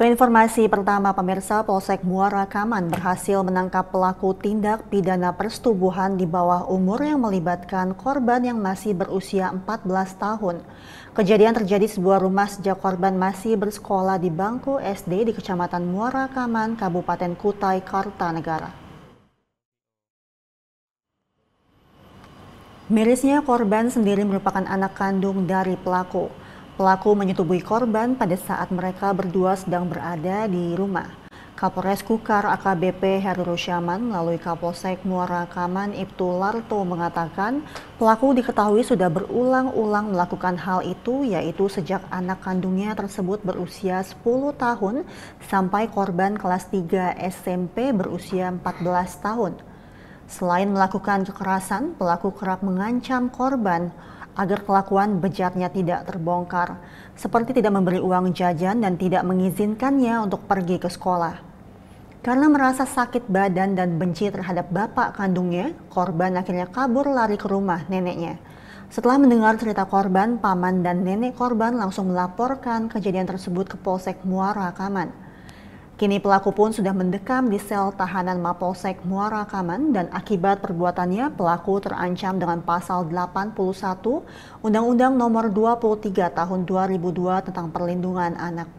Keinformasi pertama pemirsa Polsek Muara Kaman berhasil menangkap pelaku tindak pidana persetubuhan di bawah umur yang melibatkan korban yang masih berusia 14 tahun. Kejadian terjadi sebuah rumah sejak korban masih bersekolah di bangku SD di Kecamatan Muara Kaman, Kabupaten Kutai, Kartanegara. Mirisnya korban sendiri merupakan anak kandung dari pelaku. Pelaku menyetubuhi korban pada saat mereka berdua sedang berada di rumah. Kapolres Kukar AKBP Heru Rusyaman melalui Kapolsek Muara Kaman Ibtu Larto mengatakan pelaku diketahui sudah berulang-ulang melakukan hal itu yaitu sejak anak kandungnya tersebut berusia 10 tahun sampai korban kelas 3 SMP berusia 14 tahun. Selain melakukan kekerasan, pelaku kerap mengancam korban agar kelakuan bejatnya tidak terbongkar, seperti tidak memberi uang jajan dan tidak mengizinkannya untuk pergi ke sekolah. Karena merasa sakit badan dan benci terhadap bapak kandungnya, korban akhirnya kabur lari ke rumah neneknya. Setelah mendengar cerita korban, paman dan nenek korban langsung melaporkan kejadian tersebut ke Polsek Muara Kaman. Kini pelaku pun sudah mendekam di sel tahanan Mapolsek Muara Kaman dan akibat perbuatannya pelaku terancam dengan pasal 81 Undang-Undang Nomor 23 Tahun 2002 tentang Perlindungan Anak.